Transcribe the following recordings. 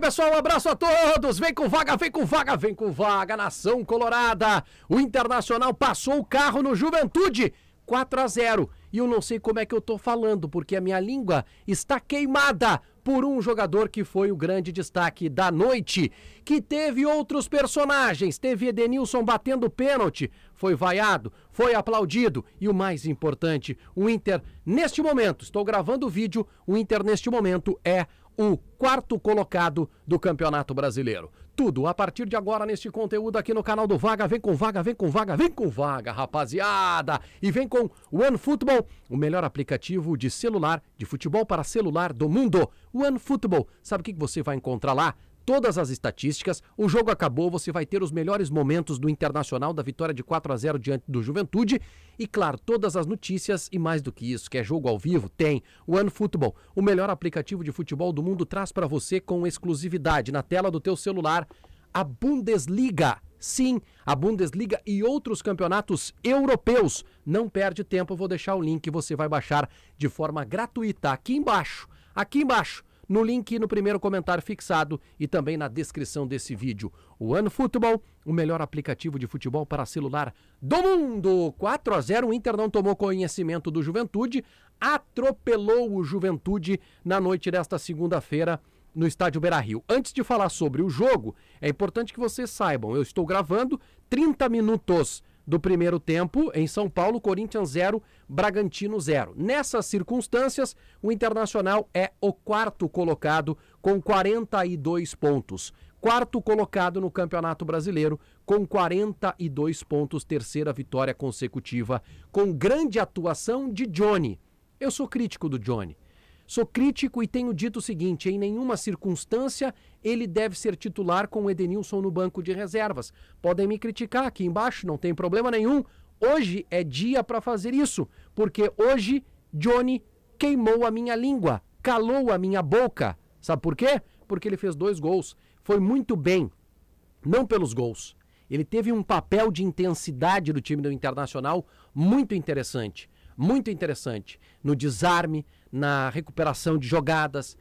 pessoal, um abraço a todos. Vem com vaga, vem com vaga, vem com vaga, nação colorada. O Internacional passou o carro no Juventude. 4 a 0. E eu não sei como é que eu tô falando, porque a minha língua está queimada por um jogador que foi o grande destaque da noite, que teve outros personagens, teve Edenilson batendo pênalti, foi vaiado, foi aplaudido e o mais importante, o Inter neste momento, estou gravando o vídeo, o Inter neste momento é o quarto colocado do Campeonato Brasileiro. Tudo a partir de agora neste conteúdo aqui no canal do Vaga. Vem com Vaga, vem com Vaga, vem com Vaga, rapaziada! E vem com OneFootball, o melhor aplicativo de celular, de futebol para celular do mundo. OneFootball, sabe o que você vai encontrar lá? todas as estatísticas. O jogo acabou, você vai ter os melhores momentos do Internacional da vitória de 4 a 0 diante do Juventude e claro, todas as notícias e mais do que isso, que é jogo ao vivo, tem o OneFootball, o melhor aplicativo de futebol do mundo, traz para você com exclusividade na tela do teu celular a Bundesliga. Sim, a Bundesliga e outros campeonatos europeus. Não perde tempo, vou deixar o link, você vai baixar de forma gratuita aqui embaixo. Aqui embaixo no link no primeiro comentário fixado e também na descrição desse vídeo. O Ano Futebol, o melhor aplicativo de futebol para celular do mundo. 4 a 0 o Inter não tomou conhecimento do Juventude, atropelou o Juventude na noite desta segunda-feira no estádio Beira-Rio. Antes de falar sobre o jogo, é importante que vocês saibam, eu estou gravando 30 minutos do primeiro tempo, em São Paulo, Corinthians 0, Bragantino 0. Nessas circunstâncias, o Internacional é o quarto colocado com 42 pontos. Quarto colocado no Campeonato Brasileiro, com 42 pontos, terceira vitória consecutiva, com grande atuação de Johnny. Eu sou crítico do Johnny Sou crítico e tenho dito o seguinte: em nenhuma circunstância ele deve ser titular com o Edenilson no banco de reservas. Podem me criticar aqui embaixo, não tem problema nenhum. Hoje é dia para fazer isso, porque hoje Johnny queimou a minha língua, calou a minha boca. Sabe por quê? Porque ele fez dois gols. Foi muito bem, não pelos gols. Ele teve um papel de intensidade do time do Internacional muito interessante. Muito interessante. No desarme, na recuperação de jogadas,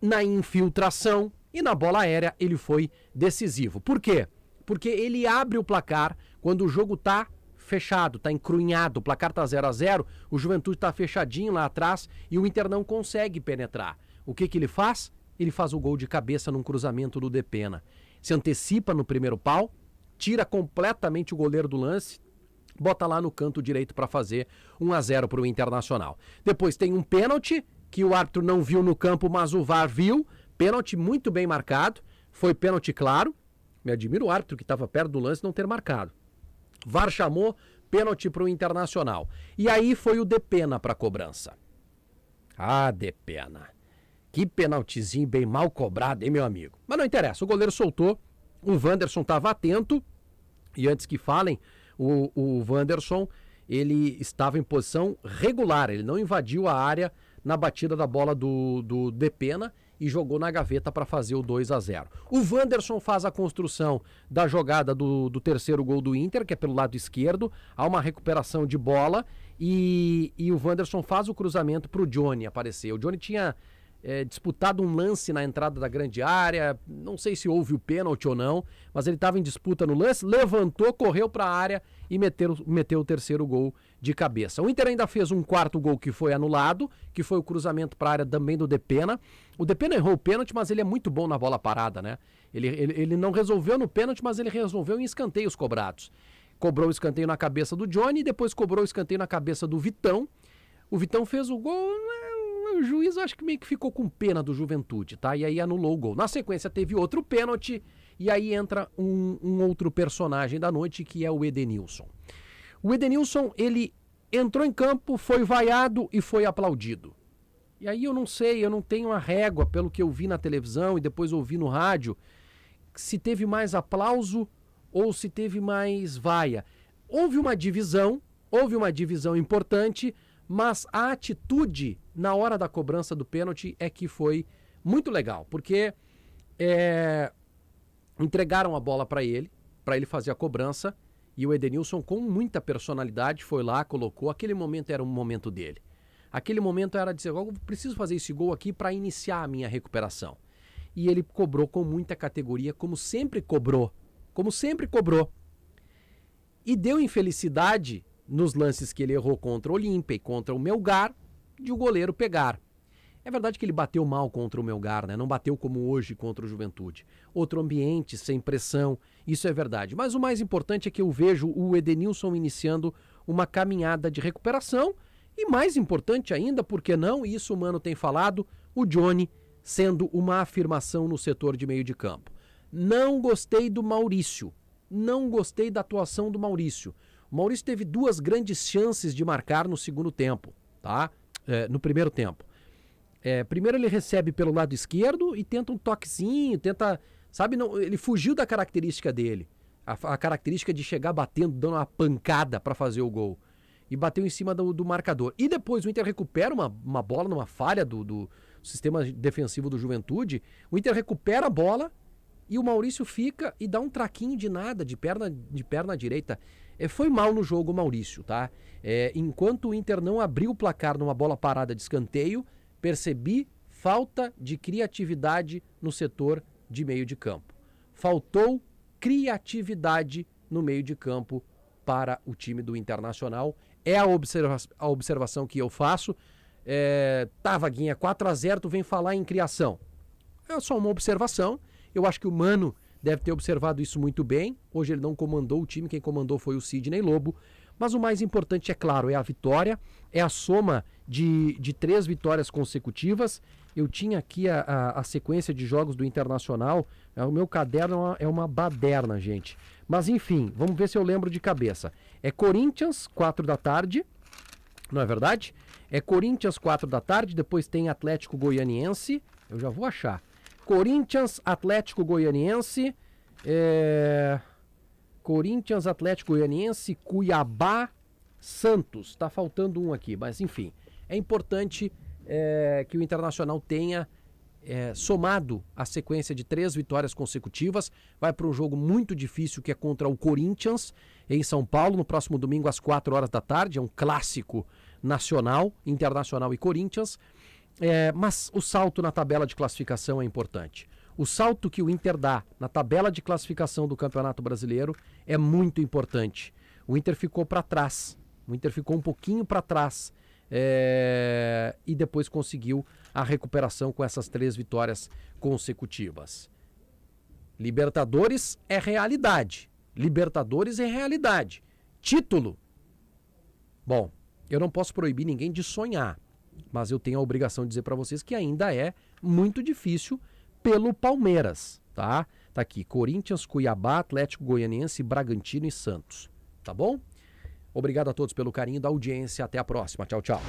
na infiltração e na bola aérea ele foi decisivo. Por quê? Porque ele abre o placar quando o jogo está fechado, está encrunhado, o placar está 0 a 0 o Juventude está fechadinho lá atrás e o Inter não consegue penetrar. O que, que ele faz? Ele faz o gol de cabeça num cruzamento do Depena. Se antecipa no primeiro pau, tira completamente o goleiro do lance, bota lá no canto direito para fazer 1 a 0 para o Internacional. Depois tem um pênalti que o árbitro não viu no campo, mas o VAR viu. Pênalti muito bem marcado, foi pênalti claro. Me admira o árbitro que estava perto do lance não ter marcado. VAR chamou pênalti para o Internacional. E aí foi o pena para cobrança. Ah, pena Que penaltizinho bem mal cobrado, hein, meu amigo? Mas não interessa, o goleiro soltou, o Wanderson estava atento. E antes que falem, o, o Wanderson ele estava em posição regular, ele não invadiu a área na batida da bola do, do Depena e jogou na gaveta para fazer o 2 a 0. O Wanderson faz a construção da jogada do, do terceiro gol do Inter, que é pelo lado esquerdo. Há uma recuperação de bola e, e o Wanderson faz o cruzamento para o Johnny aparecer. O Johnny tinha é, disputado um lance na entrada da grande área. Não sei se houve o pênalti ou não, mas ele estava em disputa no lance, levantou, correu para a área e meteu, meteu o terceiro gol de cabeça. O Inter ainda fez um quarto gol que foi anulado, que foi o cruzamento para a área também do Depena. O Depena errou o pênalti, mas ele é muito bom na bola parada, né? Ele, ele, ele não resolveu no pênalti, mas ele resolveu em escanteios cobrados. Cobrou o escanteio na cabeça do Johnny, depois cobrou o escanteio na cabeça do Vitão. O Vitão fez o gol, né? o juiz acho que meio que ficou com pena do Juventude, tá? E aí anulou o gol. Na sequência teve outro pênalti e aí entra um, um outro personagem da noite que é o Edenilson. O Edenilson, ele entrou em campo, foi vaiado e foi aplaudido. E aí eu não sei, eu não tenho a régua pelo que eu vi na televisão e depois ouvi no rádio, se teve mais aplauso ou se teve mais vaia. Houve uma divisão, houve uma divisão importante, mas a atitude na hora da cobrança do pênalti é que foi muito legal, porque é, entregaram a bola para ele, para ele fazer a cobrança, e o Edenilson, com muita personalidade, foi lá, colocou. Aquele momento era o momento dele. Aquele momento era de dizer: eu preciso fazer esse gol aqui para iniciar a minha recuperação. E ele cobrou com muita categoria, como sempre cobrou. Como sempre cobrou. E deu infelicidade nos lances que ele errou contra o Olímpia e contra o Melgar, de o goleiro pegar. É verdade que ele bateu mal contra o Melgar, né? Não bateu como hoje contra o Juventude. Outro ambiente, sem pressão, isso é verdade. Mas o mais importante é que eu vejo o Edenilson iniciando uma caminhada de recuperação e mais importante ainda, porque não, e isso o Mano tem falado, o Johnny sendo uma afirmação no setor de meio de campo. Não gostei do Maurício. Não gostei da atuação do Maurício. O Maurício teve duas grandes chances de marcar no segundo tempo, tá? É, no primeiro tempo. É, primeiro ele recebe pelo lado esquerdo e tenta um toquezinho, tenta. Sabe, não, ele fugiu da característica dele. A, a característica de chegar batendo, dando uma pancada para fazer o gol. E bateu em cima do, do, marcador. E depois o Inter recupera uma, uma bola numa falha do, do sistema defensivo do Juventude. O Inter recupera a bola e o Maurício fica e dá um traquinho de nada, de perna, de perna direita. É, foi mal no jogo o Maurício, tá? É, enquanto o Inter não abriu o placar numa bola parada de escanteio, percebi falta de criatividade no setor de meio de campo. Faltou criatividade no meio de campo para o time do Internacional. É a, observa a observação que eu faço. É, tá, Vaguinha, 4 a 0 tu vem falar em criação. É só uma observação. Eu acho que o Mano deve ter observado isso muito bem. Hoje ele não comandou o time, quem comandou foi o Sidney Lobo. Mas o mais importante, é claro, é a vitória, é a soma de, de três vitórias consecutivas. Eu tinha aqui a, a, a sequência de jogos do Internacional. É, o meu caderno é uma, é uma baderna, gente. Mas enfim, vamos ver se eu lembro de cabeça. É Corinthians, 4 da tarde, não é verdade? É Corinthians, 4 da tarde, depois tem Atlético Goianiense. Eu já vou achar. Corinthians, Atlético Goianiense, é... Corinthians, Atlético Goianiense, Cuiabá, Santos. Está faltando um aqui, mas enfim. É importante é, que o Internacional tenha é, somado a sequência de três vitórias consecutivas. Vai para um jogo muito difícil que é contra o Corinthians, em São Paulo, no próximo domingo às 4 horas da tarde. É um clássico nacional, internacional e Corinthians. É, mas o salto na tabela de classificação é importante. O salto que o Inter dá na tabela de classificação do Campeonato Brasileiro é muito importante. O Inter ficou para trás. O Inter ficou um pouquinho para trás. É, e depois conseguiu a recuperação com essas três vitórias consecutivas. Libertadores é realidade. Libertadores é realidade. Título. Bom, eu não posso proibir ninguém de sonhar. Mas eu tenho a obrigação de dizer para vocês que ainda é muito difícil pelo Palmeiras, tá? Tá aqui Corinthians, Cuiabá, Atlético Goianiense, Bragantino e Santos, tá bom? Obrigado a todos pelo carinho da audiência. Até a próxima. Tchau, tchau.